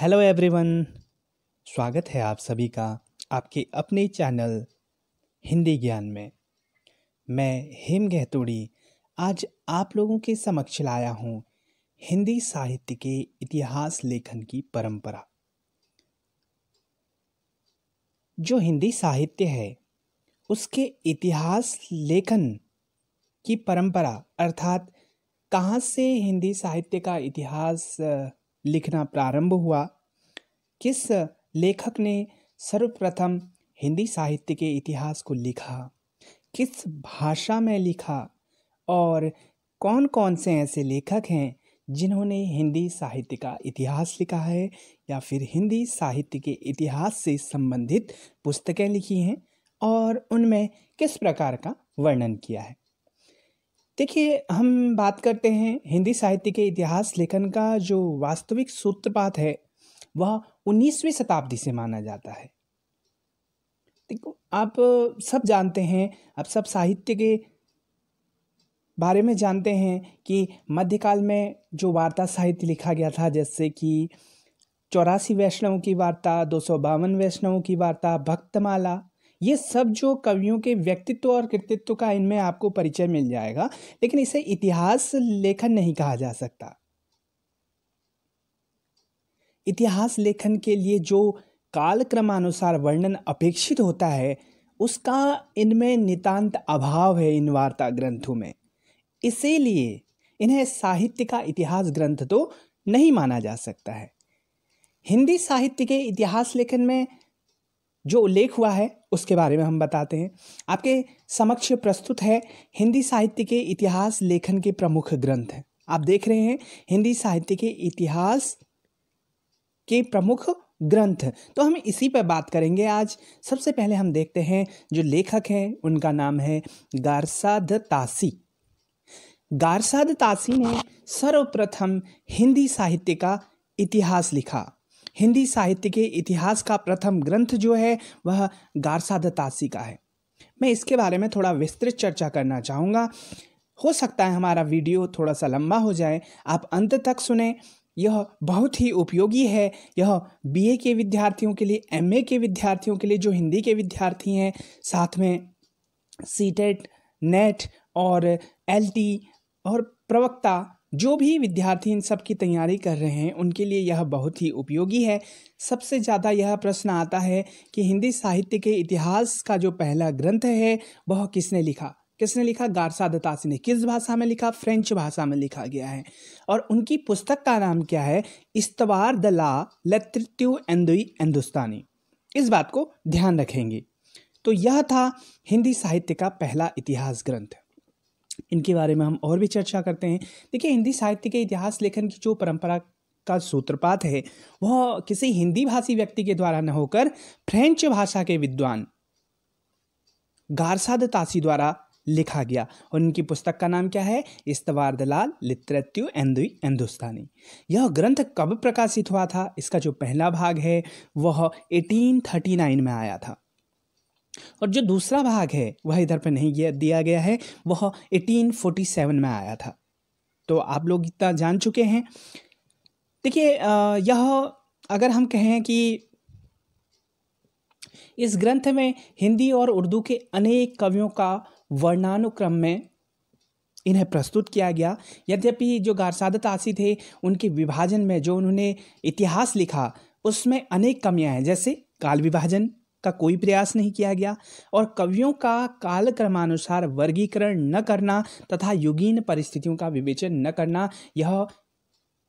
hello everyone स्वागत है आप सभी का आपके अपने चैनल हिंदी ज्ञान में मैं हेम गहतोड़ी आज आप लोगों के समक्ष लाया हूँ हिंदी साहित्य के इतिहास लेखन की परंपरा जो हिंदी साहित्य है उसके इतिहास लेखन की परंपरा अर्थात कहाँ से हिंदी साहित्य का इतिहास लिखना प्रारंभ हुआ किस लेखक ने सर्वप्रथम हिंदी साहित्य के इतिहास को लिखा किस भाषा में लिखा और कौन कौन से ऐसे लेखक हैं जिन्होंने हिंदी साहित्य का इतिहास लिखा है या फिर हिंदी साहित्य के इतिहास से संबंधित पुस्तकें लिखी हैं और उनमें किस प्रकार का वर्णन किया है देखिए हम बात करते हैं हिंदी साहित्य के इतिहास लेखन का जो वास्तविक सूत्रपात है वह 19वीं शताब्दी से माना जाता है देखो आप सब जानते हैं आप सब साहित्य के बारे में जानते हैं कि मध्यकाल में जो वार्ता साहित्य लिखा गया था जैसे कि चौरासी वैष्णवों की वार्ता दो सौ बावन वैष्णवों की वार्ता भक्तमाला ये सब जो कवियों के व्यक्तित्व और कृतित्व का इनमें आपको परिचय मिल जाएगा लेकिन इसे इतिहास लेखन नहीं कहा जा सकता इतिहास लेखन के लिए जो काल क्रमानुसार वर्णन अपेक्षित होता है उसका इनमें नितांत अभाव है इन वार्ता ग्रंथों में इसीलिए इन्हें साहित्य का इतिहास ग्रंथ तो नहीं माना जा सकता है हिंदी साहित्य के इतिहास लेखन में जो उल्लेख हुआ है उसके बारे में हम बताते हैं आपके समक्ष प्रस्तुत है हिंदी साहित्य के इतिहास लेखन के प्रमुख ग्रंथ आप देख रहे हैं हिंदी साहित्य के इतिहास के प्रमुख ग्रंथ तो हम इसी पर बात करेंगे आज सबसे पहले हम देखते हैं जो लेखक हैं उनका नाम है गारसाद तासी गारसाद तासी ने सर्वप्रथम हिंदी साहित्य का इतिहास लिखा हिंदी साहित्य के इतिहास का प्रथम ग्रंथ जो है वह गारसादतासी का है मैं इसके बारे में थोड़ा विस्तृत चर्चा करना चाहूँगा हो सकता है हमारा वीडियो थोड़ा सा लंबा हो जाए आप अंत तक सुने यह बहुत ही उपयोगी है यह बीए के विद्यार्थियों के लिए एमए के विद्यार्थियों के लिए जो हिंदी के विद्यार्थी हैं साथ में सीटेट नेट e और एलटी और प्रवक्ता जो भी विद्यार्थी इन सब की तैयारी कर रहे हैं उनके लिए यह बहुत ही उपयोगी है सबसे ज़्यादा यह प्रश्न आता है कि हिंदी साहित्य के इतिहास का जो पहला ग्रंथ है वह किसने लिखा किसने लिखा गारसा दत्ता ने किस भाषा में लिखा फ्रेंच भाषा में लिखा गया है और उनकी पुस्तक का नाम क्या है इस्तवार द ला लतृत्यु एंदुई हिंदुस्तानी इस बात को ध्यान रखेंगे तो यह था हिंदी साहित्य का पहला इतिहास ग्रंथ इनके बारे में हम और भी चर्चा करते हैं देखिए हिंदी साहित्य के इतिहास लेखन की जो परंपरा का सूत्रपात है वह किसी हिंदी भाषी व्यक्ति के द्वारा न होकर फ्रेंच भाषा के विद्वान गारसाद तासी द्वारा लिखा गया और इनकी पुस्तक का नाम क्या है इस्तवार दलाल लित्रत्यु एंदुई हिंदुस्तानी यह ग्रंथ कब प्रकाशित हुआ था इसका जो पहला भाग है वह 1839 में आया था और जो दूसरा भाग है वह इधर पर नहीं दिया गया है वह 1847 में आया था तो आप लोग इतना जान चुके हैं देखिए यह अगर हम कहें कि इस ग्रंथ में हिंदी और उर्दू के अनेक कवियों का वर्णानुक्रम में इन्हें प्रस्तुत किया गया यद्यपि जो गारसादत आसी थे उनके विभाजन में जो उन्होंने इतिहास लिखा उसमें अनेक कमियां हैं जैसे काल विभाजन का कोई प्रयास नहीं किया गया और कवियों का काल क्रमानुसार वर्गीकरण न करना तथा युगीन परिस्थितियों का विवेचन न करना यह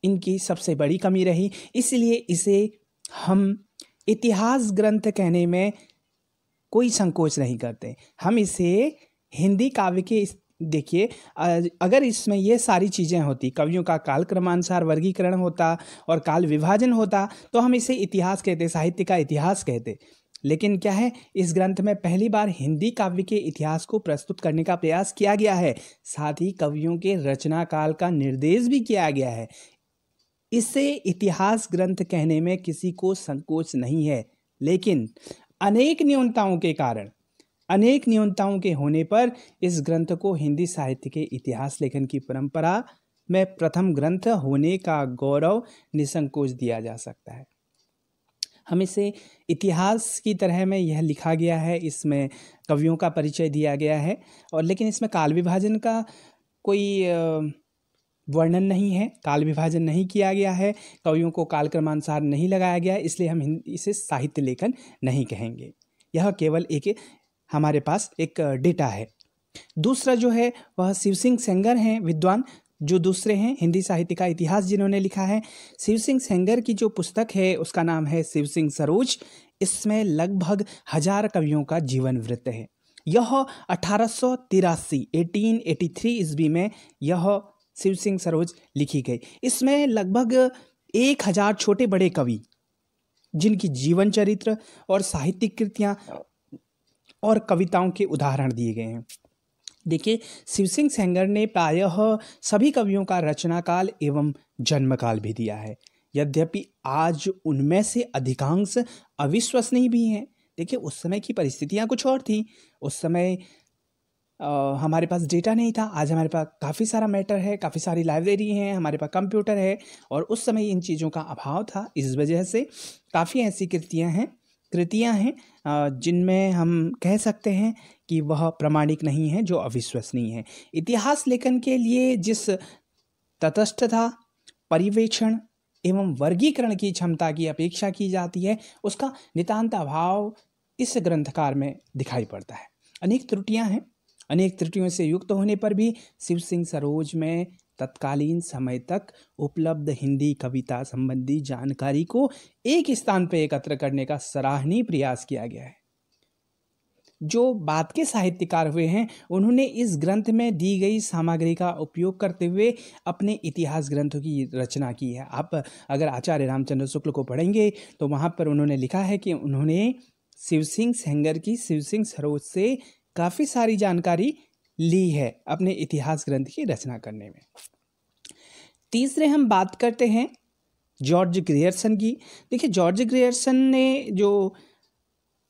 इनकी सबसे बड़ी कमी रही इसलिए इसे हम इतिहास ग्रंथ कहने में कोई संकोच नहीं करते हम इसे हिंदी काव्य के देखिए अगर इसमें ये सारी चीज़ें होती कवियों का काल क्रमानुसार वर्गीकरण होता और काल विभाजन होता तो हम इसे इतिहास कहते साहित्य का इतिहास कहते लेकिन क्या है इस ग्रंथ में पहली बार हिंदी काव्य के इतिहास को प्रस्तुत करने का प्रयास किया गया है साथ ही कवियों के रचना काल का निर्देश भी किया गया है इसे इतिहास ग्रंथ कहने में किसी को संकोच नहीं है लेकिन अनेक न्यूनताओं के कारण अनेक न्यूनताओं के होने पर इस ग्रंथ को हिंदी साहित्य के इतिहास लेखन की परंपरा में प्रथम ग्रंथ होने का गौरव निसंकोच दिया जा सकता है हम इसे इतिहास की तरह में यह लिखा गया है इसमें कवियों का परिचय दिया गया है और लेकिन इसमें काल विभाजन का कोई वर्णन नहीं है काल विभाजन नहीं किया गया है कवियों को काल क्रमानुसार नहीं लगाया गया इसलिए हम इसे साहित्य लेखन नहीं कहेंगे यह केवल एक हमारे पास एक डेटा है दूसरा जो है वह शिव सिंह सेंगर हैं विद्वान जो दूसरे हैं हिंदी साहित्य का इतिहास जिन्होंने लिखा है शिव सिंह सेंगर की जो पुस्तक है उसका नाम है शिव सिंह सरोज इसमें लगभग हजार कवियों का जीवन वृत्त है यह अठारह सौ तिरासी एटीन एटी थ्री ईस्वी में यह शिव सिंह सरोज लिखी गई इसमें लगभग एक हजार छोटे बड़े कवि जिनकी जीवन चरित्र और साहित्यिक कृतियाँ और कविताओं के उदाहरण दिए गए हैं देखिए शिव सिंह सेंगर ने प्रायः सभी कवियों का रचनाकाल एवं जन्मकाल भी दिया है यद्यपि आज उनमें से अधिकांश अविश्वसनीय भी हैं देखिए उस समय की परिस्थितियाँ कुछ और थी उस समय आ, हमारे पास डेटा नहीं था आज हमारे पास काफ़ी सारा मैटर है काफ़ी सारी लाइब्रेरी हैं हमारे पास कंप्यूटर है और उस समय इन चीज़ों का अभाव था इस वजह से काफ़ी ऐसी कृतियाँ हैं कृतियाँ हैं जिनमें हम कह सकते हैं कि वह प्रमाणिक नहीं है जो अविश्वसनीय है इतिहास लेखन के लिए जिस तटस्थता परिवेक्षण एवं वर्गीकरण की क्षमता की अपेक्षा की जाती है उसका नितान्त अभाव इस ग्रंथकार में दिखाई पड़ता है अनेक त्रुटियां हैं अनेक त्रुटियों से युक्त होने पर भी शिव सिंह सरोज में तत्कालीन समय तक उपलब्ध हिंदी कविता संबंधी जानकारी को एक स्थान पर एकत्र करने का सराहनीय प्रयास किया गया है जो बाद के साहित्यकार हुए हैं उन्होंने इस ग्रंथ में दी गई सामग्री का उपयोग करते हुए अपने इतिहास ग्रंथों की रचना की है आप अगर आचार्य रामचंद्र शुक्ल को पढ़ेंगे तो वहाँ पर उन्होंने लिखा है कि उन्होंने शिव सिंह सेंगर की शिव सिंह सरोज से काफ़ी सारी जानकारी ली है अपने इतिहास ग्रंथ की रचना करने में तीसरे हम बात करते हैं जॉर्ज ग्रियर्सन की देखिए जॉर्ज ग्रियर्सन ने जो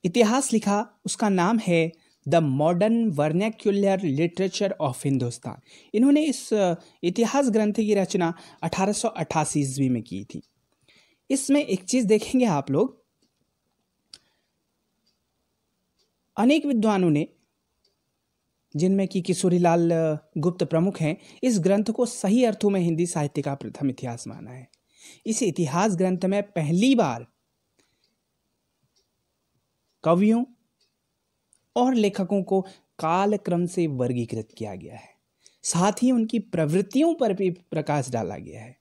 इतिहास लिखा उसका नाम है the modern vernacular literature of Hindustan इन्होंने इस इतिहास ग्रंथ की रचना अठारह ईस्वी में की थी इसमें एक चीज़ देखेंगे आप लोग अनेक विद्वानों ने जिनमें कि किशोरीलाल गुप्त प्रमुख हैं इस ग्रंथ को सही अर्थों में हिंदी साहित्य का प्रथम इतिहास माना है इस इतिहास ग्रंथ में पहली बार कवियों और लेखकों को कालक्रम से वर्गीकृत किया गया है साथ ही उनकी प्रवृत्तियों पर भी प्रकाश डाला गया है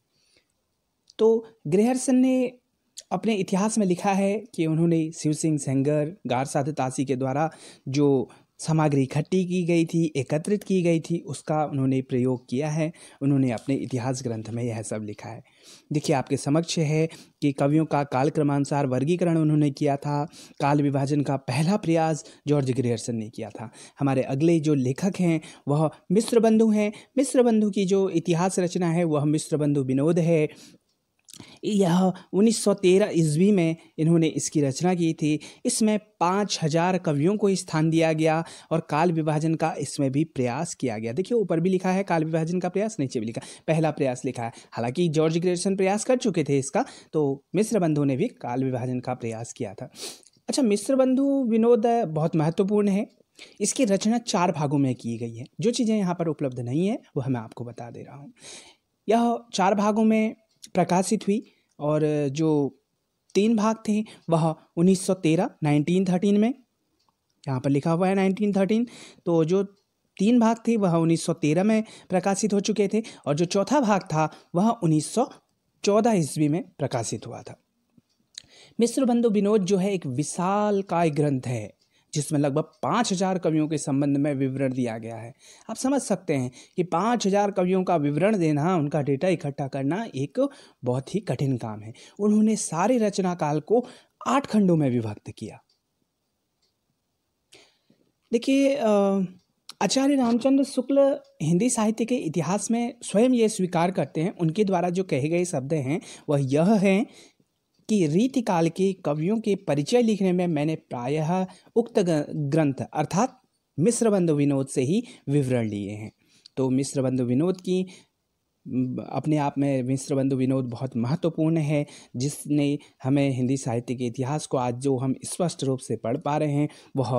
तो गृहर्सन ने अपने इतिहास में लिखा है कि उन्होंने शिव सिंह सेंगर गार साधु तासी के द्वारा जो सामग्री इकट्ठी की गई थी एकत्रित की गई थी उसका उन्होंने प्रयोग किया है उन्होंने अपने इतिहास ग्रंथ में यह सब लिखा है देखिए आपके समक्ष है कि कवियों का काल क्रमानुसार वर्गीकरण उन्होंने किया था काल विभाजन का पहला प्रयास जॉर्ज ग्रियर्सन ने किया था हमारे अगले जो लेखक हैं वह मिश्र बंधु हैं मिश्र बंधु की जो इतिहास रचना है वह मिश्र बंधु विनोद है यह 1913 ईस्वी में इन्होंने इसकी रचना की थी इसमें पाँच हजार कवियों को स्थान दिया गया और काल विभाजन का इसमें भी प्रयास किया गया देखिए ऊपर भी लिखा है काल विभाजन का प्रयास नीचे भी लिखा पहला प्रयास लिखा है हालांकि जॉर्ज ग्रेसन प्रयास कर चुके थे इसका तो मिश्र बंधु ने भी काल विभाजन का प्रयास किया था अच्छा मिश्र बंधु विनोद बहुत महत्वपूर्ण है इसकी रचना चार भागों में की गई है जो चीज़ें यहाँ पर उपलब्ध नहीं है वह मैं आपको बता दे रहा हूँ यह चार भागों में प्रकाशित हुई और जो तीन भाग थे वह 1913 1913 में यहाँ पर लिखा हुआ है 1913 तो जो तीन भाग थे वह 1913 में प्रकाशित हो चुके थे और जो चौथा भाग था वह 1914 ईस्वी में प्रकाशित हुआ था मिश्र बंधु विनोद जो है एक विशाल काय ग्रंथ है जिसमें लगभग पाँच हजार कवियों के संबंध में विवरण दिया गया है आप समझ सकते हैं कि पाँच हजार कवियों का विवरण देना उनका डेटा इकट्ठा करना एक बहुत ही कठिन काम है उन्होंने सारे रचनाकाल को आठ खंडों में विभक्त किया देखिए आचार्य रामचंद्र शुक्ल हिंदी साहित्य के इतिहास में स्वयं ये स्वीकार करते हैं उनके द्वारा जो कहे गए शब्द हैं वह यह हैं कि रीतिकाल के कवियों के परिचय लिखने में मैंने प्रायः उक्त ग्रंथ अर्थात मिश्रबंध विनोद से ही विवरण लिए हैं तो मिश्रबंध विनोद की अपने आप में मिश्र बंधु विनोद बहुत महत्वपूर्ण है जिसने हमें हिंदी साहित्य के इतिहास को आज जो हम स्पष्ट रूप से पढ़ पा रहे हैं वह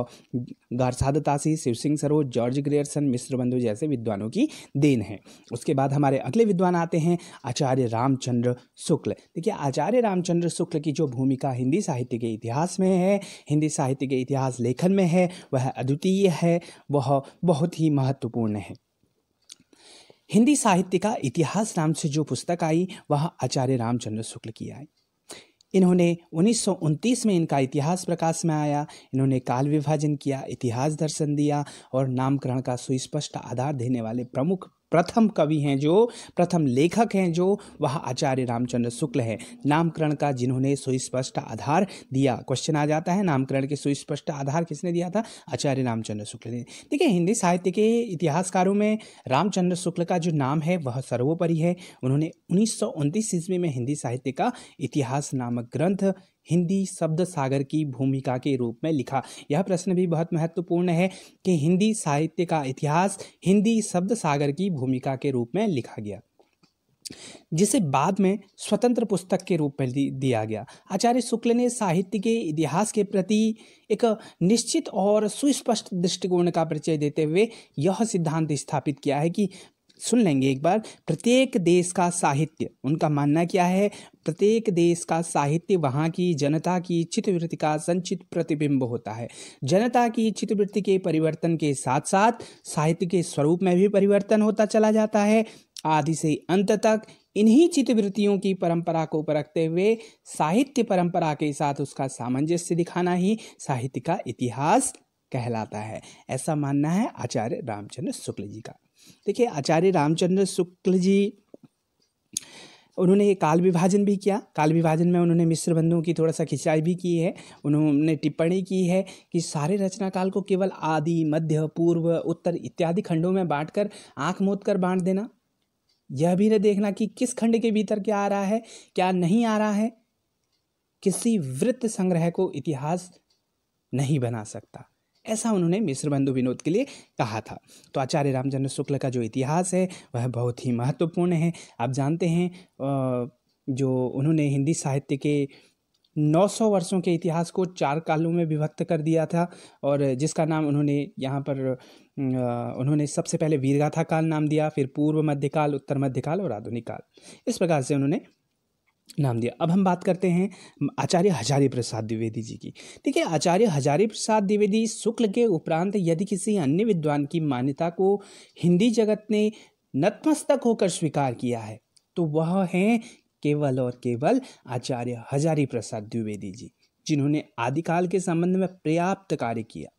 Garcin de Tassy Shiv Singh Saroj George Grierson बंधु जैसे विद्वानों की देन है उसके बाद हमारे अगले विद्वान आते हैं आचार्य रामचंद्र शुक्ल देखिए आचार्य रामचंद्र शुक्ल की जो भूमिका हिंदी साहित्य के इतिहास में है हिंदी साहित्य के इतिहास लेखन में है वह अद्वितीय है वह बहुत ही महत्वपूर्ण है हिंदी साहित्य का इतिहास नाम से जो पुस्तक आई वह आचार्य रामचंद्र शुक्ल की आई इन्होंने उन्नीस में इनका इतिहास प्रकाश में आया इन्होंने काल विभाजन किया इतिहास दर्शन दिया और नामकरण का सुस्पष्ट आधार देने वाले प्रमुख प्रथम कवि हैं जो प्रथम लेखक हैं जो वह आचार्य रामचंद्र शुक्ल हैं नामकरण का जिन्होंने सुस्पष्ट आधार दिया क्वेश्चन आ जाता है नामकरण के सुस्पष्ट आधार किसने दिया था आचार्य रामचंद्र शुक्ल ने देखिए हिंदी साहित्य के इतिहासकारों में रामचंद्र शुक्ल का जो नाम है वह सर्वोपरि है उन्होंने उन्नीस ईस्वी में हिंदी साहित्य का इतिहास नामक ग्रंथ हिंदी शब्द सागर की भूमिका के रूप में लिखा यह प्रश्न भी बहुत महत्वपूर्ण है कि हिंदी साहित्य का इतिहास हिंदी शब्द सागर की भूमिका के रूप में लिखा गया जिसे बाद में स्वतंत्र पुस्तक के रूप में दिया गया आचार्य शुक्ल ने साहित्य के इतिहास के प्रति एक निश्चित और सुस्पष्ट दृष्टिकोण का परिचय देते हुए यह सिद्धांत स्थापित किया है कि सुन लेंगे एक बार प्रत्येक देश का साहित्य उनका मानना क्या है प्रत्येक देश का साहित्य वहाँ की जनता की चित्तवृत्ति का संचित प्रतिबिंब होता है जनता की चित्तवृत्ति के परिवर्तन के साथ साथ साहित्य के स्वरूप में भी परिवर्तन होता चला जाता है आदि से अंत तक इन्हीं चित्तवृत्तियों की परंपरा को परखते हुए साहित्य परंपरा के साथ उसका सामंजस्य दिखाना ही साहित्य का इतिहास कहलाता है ऐसा मानना है आचार्य रामचंद्र शुक्ल जी का देखिए आचार्य रामचंद्र शुक्ल जी उन्होंने काल विभाजन भी किया काल विभाजन में उन्होंने मिश्र बंधुओं की थोड़ा सा खिंचाई भी की है उन्होंने टिप्पणी की है कि सारे रचनाकाल को केवल आदि मध्य पूर्व उत्तर इत्यादि खंडों में बांटकर आंख मोद कर बांट देना यह भी न देखना कि किस खंड के भीतर क्या आ रहा है क्या नहीं आ रहा है किसी वृत्त संग्रह को इतिहास नहीं बना सकता ऐसा उन्होंने मिश्र बंधु विनोद के लिए कहा था तो आचार्य रामचंद्र शुक्ल का जो इतिहास है वह बहुत ही महत्वपूर्ण है आप जानते हैं जो उन्होंने हिंदी साहित्य के 900 वर्षों के इतिहास को चार कालों में विभक्त कर दिया था और जिसका नाम उन्होंने यहाँ पर उन्होंने सबसे पहले वीरगाथा काल नाम दिया फिर पूर्व मध्यकाल उत्तर मध्यकाल और आधुनिक काल इस प्रकार से उन्होंने नाम दिया अब हम बात करते हैं आचार्य हजारी प्रसाद द्विवेदी जी की देखिए आचार्य हजारी प्रसाद द्विवेदी शुक्ल के उपरांत यदि किसी अन्य विद्वान की मान्यता को हिंदी जगत ने नतमस्तक होकर स्वीकार किया है तो वह हैं केवल और केवल आचार्य हजारी प्रसाद द्विवेदी जी जिन्होंने आदिकाल के संबंध में पर्याप्त कार्य किया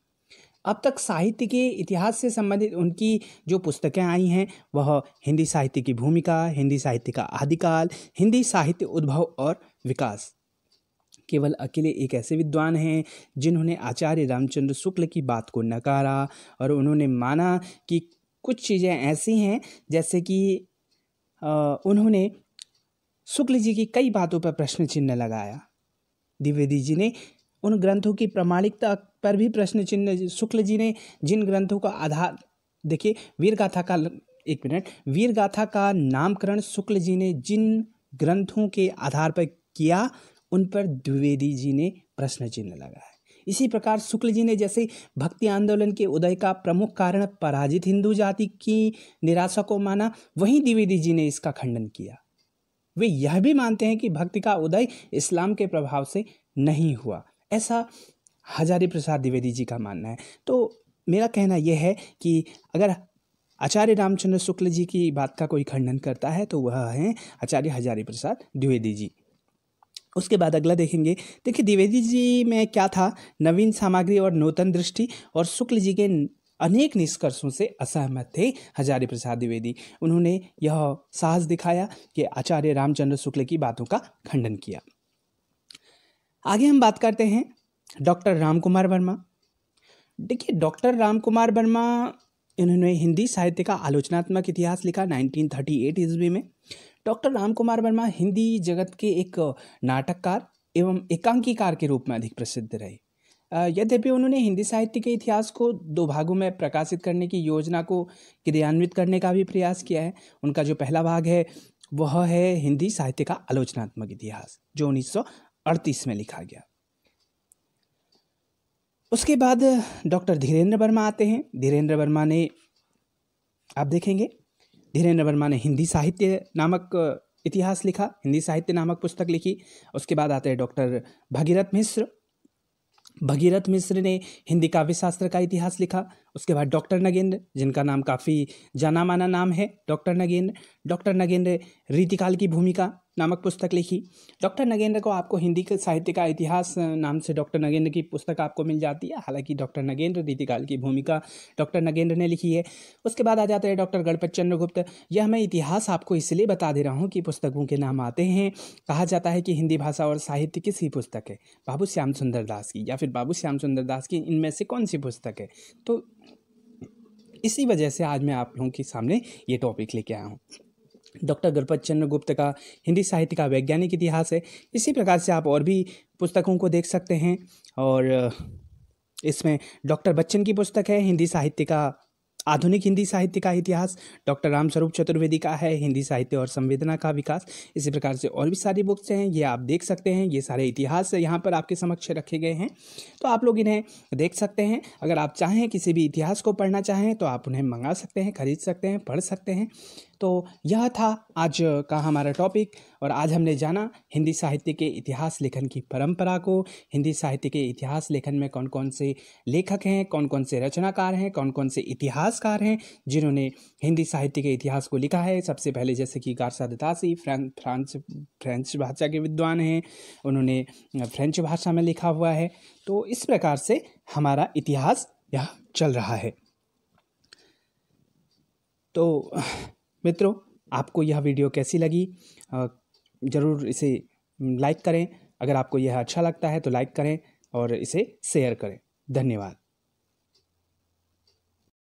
अब तक साहित्य के इतिहास से संबंधित उनकी जो पुस्तकें आई हैं वह हिंदी साहित्य की भूमिका हिंदी साहित्य का आदिकाल हिंदी साहित्य उद्भव और विकास केवल अकेले एक ऐसे विद्वान हैं जिन्होंने आचार्य रामचंद्र शुक्ल की बात को नकारा और उन्होंने माना कि कुछ चीज़ें ऐसी हैं जैसे कि उन्होंने शुक्ल जी की कई बातों पर प्रश्न चिन्ह लगाया द्विवेदी जी ने उन ग्रंथों की प्रमाणिकता पर भी प्रश्न चिन्ह शुक्ल जी ने जिन ग्रंथों का आधार देखिए वीर गाथा का एक मिनट वीर गाथा का नामकरण शुक्ल जी ने जिन ग्रंथों के आधार पर किया उन पर द्विवेदी जी ने प्रश्न चिन्ह लगाया इसी प्रकार शुक्ल जी ने जैसे भक्ति आंदोलन के उदय का प्रमुख कारण पराजित हिंदू जाति की निराशा को माना वहीं द्विवेदी जी ने इसका खंडन किया वे यह भी मानते हैं कि भक्ति का उदय इस्लाम के प्रभाव से नहीं हुआ ऐसा हजारी प्रसाद द्विवेदी जी का मानना है तो मेरा कहना यह है कि अगर आचार्य रामचंद्र शुक्ल जी की बात का कोई खंडन करता है तो वह हैं आचार्य हजारी प्रसाद द्विवेदी जी उसके बाद अगला देखेंगे देखिए द्विवेदी जी में क्या था नवीन सामग्री और नूतन दृष्टि और शुक्ल जी के अनेक निष्कर्षों से असहमत थे हजारी प्रसाद द्विवेदी उन्होंने यह साहस दिखाया कि आचार्य रामचंद्र शुक्ल की बातों का खंडन किया आगे हम बात करते हैं डॉक्टर राम कुमार वर्मा देखिए डॉक्टर राम कुमार वर्मा इन्होंने हिंदी साहित्य का आलोचनात्मक इतिहास लिखा 1938 ईस्वी में डॉक्टर राम कुमार वर्मा हिंदी जगत के एक नाटककार एवं एकांकीकार के रूप में अधिक प्रसिद्ध रहे यद्यपि उन्होंने हिंदी साहित्य के इतिहास को दो भागों में प्रकाशित करने की योजना को क्रियान्वित करने का भी प्रयास किया है उनका जो पहला भाग है वह है हिंदी साहित्य का आलोचनात्मक इतिहास जो उन्नीस अड़तीस में लिखा गया उसके बाद डॉक्टर धीरेन्द्र वर्मा आते हैं धीरेन्द्र वर्मा ने आप देखेंगे धीरेन्द्र वर्मा ने हिंदी साहित्य नामक इतिहास लिखा हिंदी साहित्य नामक पुस्तक लिखी उसके बाद आते हैं डॉक्टर भगीरथ मिश्र भगीरथ मिश्र ने हिंदी काव्य शास्त्र का इतिहास लिखा उसके बाद डॉक्टर नगेंद्र जिनका नाम काफ़ी जाना माना नाम है डॉक्टर नगेंद्र डॉक्टर नगेंद्र रीतिकाल की भूमिका नामक पुस्तक लिखी डॉक्टर नगेंद्र को आपको हिंदी के साहित्य का इतिहास नाम से डॉक्टर नगेंद्र की पुस्तक आपको मिल जाती है हालांकि डॉक्टर नगेंद्र रीतिकाल की भूमिका डॉक्टर नगेंद्र ने लिखी है उसके बाद आ जाते हैं डॉक्टर गणपत चंद्र गुप्त यह मैं इतिहास आपको इसलिए बता दे रहा हूँ कि पुस्तकों के नाम आते हैं कहा जाता है कि हिंदी भाषा और साहित्य किस ही पुस्तक है बाबू श्याम सुंदर दास की या फिर बाबू श्याम सुंदर दास की इनमें से कौन सी पुस्तक है तो इसी वजह से आज मैं आप लोगों के सामने ये टॉपिक लेके आया हूँ डॉक्टर गणपत चंद्र गुप्त का हिंदी साहित्य का वैज्ञानिक इतिहास है इसी प्रकार से आप और भी पुस्तकों को देख सकते हैं और इसमें डॉक्टर बच्चन की पुस्तक है हिंदी साहित्य का आधुनिक हिंदी साहित्य का इतिहास डॉक्टर रामस्वरूप चतुर्वेदी का है हिंदी साहित्य और संवेदना का विकास इसी प्रकार से और भी सारी बुक्स हैं ये आप देख सकते हैं ये सारे इतिहास यहाँ पर आपके समक्ष रखे गए हैं तो आप लोग इन्हें देख सकते हैं अगर आप चाहें किसी भी इतिहास को पढ़ना चाहें तो आप उन्हें मंगा सकते हैं खरीद सकते हैं पढ़ सकते हैं तो यह था आज का हमारा टॉपिक और आज हमने जाना हिंदी साहित्य के इतिहास लेखन की परंपरा को हिंदी साहित्य के इतिहास लेखन में कौन कौन से लेखक हैं कौन कौन से रचनाकार हैं कौन कौन से इतिहासकार हैं जिन्होंने हिंदी साहित्य के इतिहास को लिखा है सबसे पहले जैसे कि गारसा दतासी फ्रांस फ्रेंच भाषा के विद्वान हैं उन्होंने फ्रेंच भाषा में लिखा हुआ है तो इस प्रकार से हमारा इतिहास यह चल रहा है तो मित्रों आपको यह वीडियो कैसी लगी ज़रूर इसे लाइक करें अगर आपको यह अच्छा लगता है तो लाइक करें और इसे शेयर करें धन्यवाद